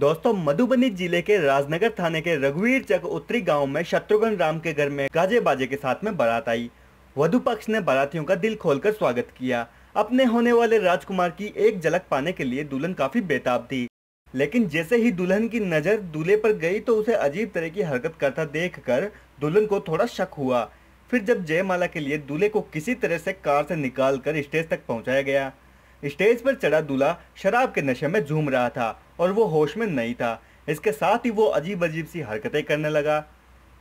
दोस्तों मधुबनी जिले के राजनगर थाने के रघुवीर चक उत्तरी गांव में शत्रुघ्न राम के घर में गाजे बाजे के साथ में बारात आई वधु पक्ष ने बारातियों का दिल खोलकर स्वागत किया अपने होने वाले राजकुमार की एक झलक पाने के लिए दुल्हन काफी बेताब थी लेकिन जैसे ही दुल्हन की नजर दूल्हे पर गई तो उसे अजीब तरह की हरकत करता देख कर दुल्हन को थोड़ा शक हुआ फिर जब जयमाला के लिए दूल्हे को किसी तरह से कार से निकाल कर स्टेज तक पहुँचाया गया स्टेज पर चढ़ा दूल्हा शराब के नशे में झूम रहा था और वो होश में नहीं था इसके साथ ही वो अजीब अजीब सी हरकतें करने लगा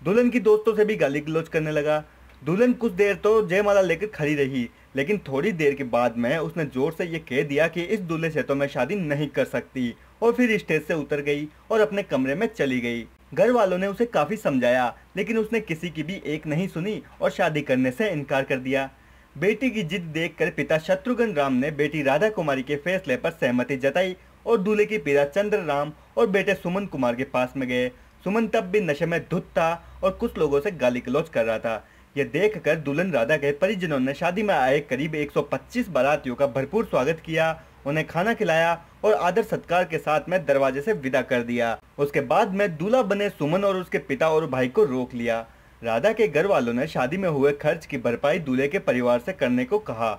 दुल्हन की दोस्तों से भी गाली गलोच करने लगा दुल्हन कुछ देर तो जयमाला लेकर खड़ी रही लेकिन थोड़ी देर के बाद में उसने जोर से ये कह दिया कि इस दूल्हे से तो मैं शादी नहीं कर सकती और फिर स्टेज से उतर गई और अपने कमरे में चली गई घर वालों ने उसे काफ़ी समझाया लेकिन उसने किसी की भी एक नहीं सुनी और शादी करने से इनकार कर दिया बेटी की जिद देखकर पिता शत्रुघ्न राम ने बेटी राधा कुमारी के फैसले पर सहमति जताई और दूल्हे के पिता चंद्र राम और बेटे सुमन कुमार के पास में गए सुमन तब भी नशे में धुत था और कुछ लोगों से गाली गलौज कर रहा था यह देखकर दुल्हन राधा के परिजनों ने शादी में आए करीब 125 बारातियों का भरपूर स्वागत किया उन्हें खाना खिलाया और आदर सत्कार के साथ में दरवाजे से विदा कर दिया उसके बाद में दूल्हा बने सुमन और उसके पिता और भाई को रोक लिया राधा के घर वालों ने शादी में हुए खर्च की भरपाई दूल्हे के परिवार से करने को कहा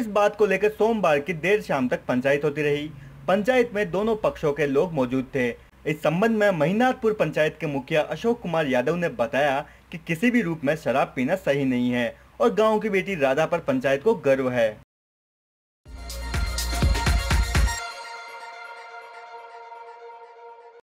इस बात को लेकर सोमवार की देर शाम तक पंचायत होती रही पंचायत में दोनों पक्षों के लोग मौजूद थे इस संबंध में महिनाथपुर पंचायत के मुखिया अशोक कुमार यादव ने बताया कि किसी भी रूप में शराब पीना सही नहीं है और गांव की बेटी राधा पर पंचायत को गर्व है